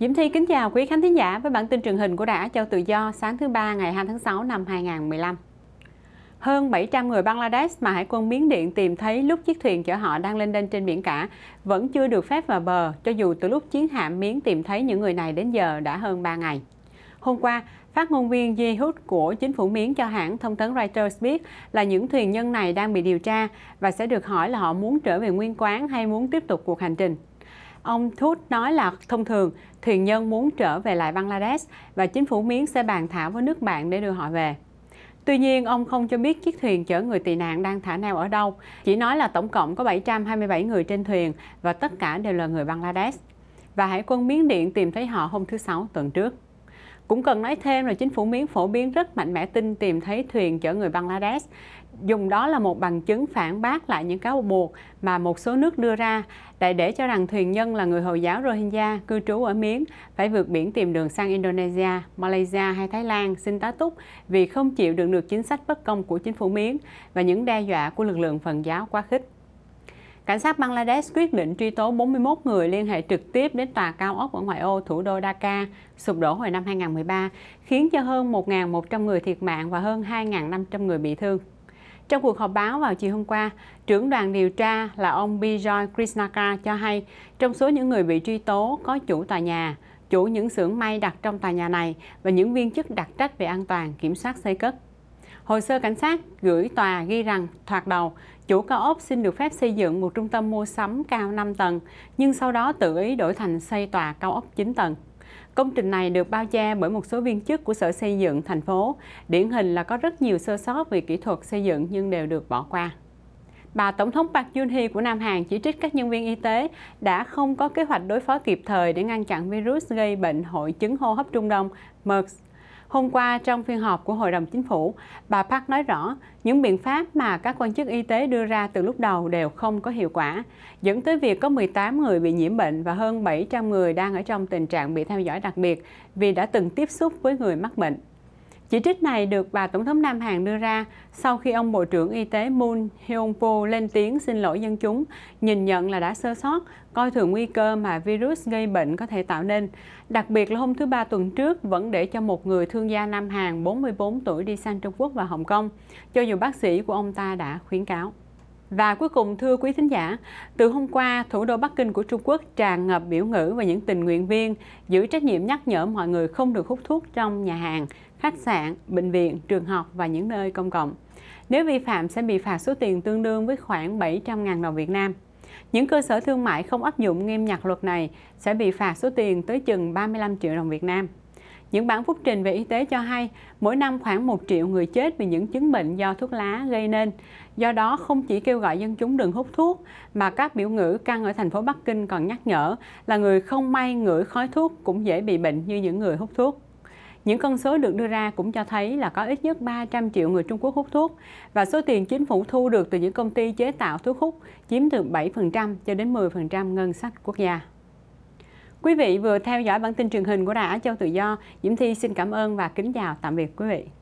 Diễm Thi kính chào quý khán thính giả với bản tin truyền hình của Đài Á Châu Tự Do sáng thứ ba ngày 2 tháng 6 năm 2015. Hơn 700 người Bangladesh mà Hải quân Miến Điện tìm thấy lúc chiếc thuyền chở họ đang lên đên trên biển cả vẫn chưa được phép vào bờ cho dù từ lúc chiến hạm Miến tìm thấy những người này đến giờ đã hơn 3 ngày. Hôm qua, phát ngôn viên Ji Hut của chính phủ Miến cho hãng thông tấn Reuters biết là những thuyền nhân này đang bị điều tra và sẽ được hỏi là họ muốn trở về nguyên quán hay muốn tiếp tục cuộc hành trình. Ông Thuth nói là thông thường thuyền nhân muốn trở về lại Bangladesh và chính phủ miếng sẽ bàn thảo với nước bạn để đưa họ về. Tuy nhiên, ông không cho biết chiếc thuyền chở người tị nạn đang thả neo ở đâu, chỉ nói là tổng cộng có 727 người trên thuyền và tất cả đều là người Bangladesh. Và Hải quân miếng Điện tìm thấy họ hôm thứ Sáu tuần trước. Cũng cần nói thêm là chính phủ Miến phổ biến rất mạnh mẽ tin tìm thấy thuyền chở người Bangladesh. Dùng đó là một bằng chứng phản bác lại những cáo buộc mà một số nước đưa ra để để cho rằng thuyền nhân là người Hồi giáo Rohingya cư trú ở Miến phải vượt biển tìm đường sang Indonesia, Malaysia hay Thái Lan xin tá túc vì không chịu đựng được chính sách bất công của chính phủ Miến và những đe dọa của lực lượng phần giáo quá khích. Cảnh sát Bangladesh quyết định truy tố 41 người liên hệ trực tiếp đến tòa cao ốc ở ngoại ô thủ đô Dhaka sụp đổ hồi năm 2013, khiến cho hơn 1.100 người thiệt mạng và hơn 2.500 người bị thương. Trong cuộc họp báo vào chiều hôm qua, trưởng đoàn điều tra là ông Bijoy Krishnaka cho hay trong số những người bị truy tố có chủ tòa nhà, chủ những xưởng may đặt trong tòa nhà này và những viên chức đặc trách về an toàn kiểm soát xây cất. Hồ sơ cảnh sát gửi tòa ghi rằng thoạt đầu chủ cao ốc xin được phép xây dựng một trung tâm mua sắm cao 5 tầng, nhưng sau đó tự ý đổi thành xây tòa cao ốc 9 tầng. Công trình này được bao che bởi một số viên chức của Sở Xây dựng thành phố. Điển hình là có rất nhiều sơ sót về kỹ thuật xây dựng nhưng đều được bỏ qua. Bà Tổng thống Park Geun-hye của Nam Hàn chỉ trích các nhân viên y tế đã không có kế hoạch đối phó kịp thời để ngăn chặn virus gây bệnh hội chứng hô hấp Trung Đông MERS Hôm qua trong phiên họp của Hội đồng Chính phủ, bà Park nói rõ những biện pháp mà các quan chức y tế đưa ra từ lúc đầu đều không có hiệu quả, dẫn tới việc có 18 người bị nhiễm bệnh và hơn 700 người đang ở trong tình trạng bị theo dõi đặc biệt vì đã từng tiếp xúc với người mắc bệnh. Chỉ trích này được bà Tổng thống Nam Hàn đưa ra sau khi ông Bộ trưởng Y tế Moon Hyung-po lên tiếng xin lỗi dân chúng, nhìn nhận là đã sơ sót, coi thường nguy cơ mà virus gây bệnh có thể tạo nên. Đặc biệt là hôm thứ Ba tuần trước vẫn để cho một người thương gia Nam Hàn 44 tuổi đi sang Trung Quốc và Hồng Kông, cho dù bác sĩ của ông ta đã khuyến cáo. Và cuối cùng, thưa quý thính giả, từ hôm qua, thủ đô Bắc Kinh của Trung Quốc tràn ngập biểu ngữ và những tình nguyện viên giữ trách nhiệm nhắc nhở mọi người không được hút thuốc trong nhà hàng, khách sạn, bệnh viện, trường học và những nơi công cộng. Nếu vi phạm sẽ bị phạt số tiền tương đương với khoảng 700.000 đồng Việt Nam. Những cơ sở thương mại không áp dụng nghiêm ngặt luật này sẽ bị phạt số tiền tới chừng 35 triệu đồng Việt Nam. Những bản phúc trình về y tế cho hay, mỗi năm khoảng 1 triệu người chết vì những chứng bệnh do thuốc lá gây nên. Do đó, không chỉ kêu gọi dân chúng đừng hút thuốc, mà các biểu ngữ căng ở thành phố Bắc Kinh còn nhắc nhở là người không may ngửi khói thuốc cũng dễ bị bệnh như những người hút thuốc. Những con số được đưa ra cũng cho thấy là có ít nhất 300 triệu người Trung Quốc hút thuốc và số tiền chính phủ thu được từ những công ty chế tạo thuốc hút chiếm từ 7% cho đến 10% ngân sách quốc gia. Quý vị vừa theo dõi bản tin truyền hình của Đài Á Châu Tự Do. Diễm Thi xin cảm ơn và kính chào tạm biệt quý vị.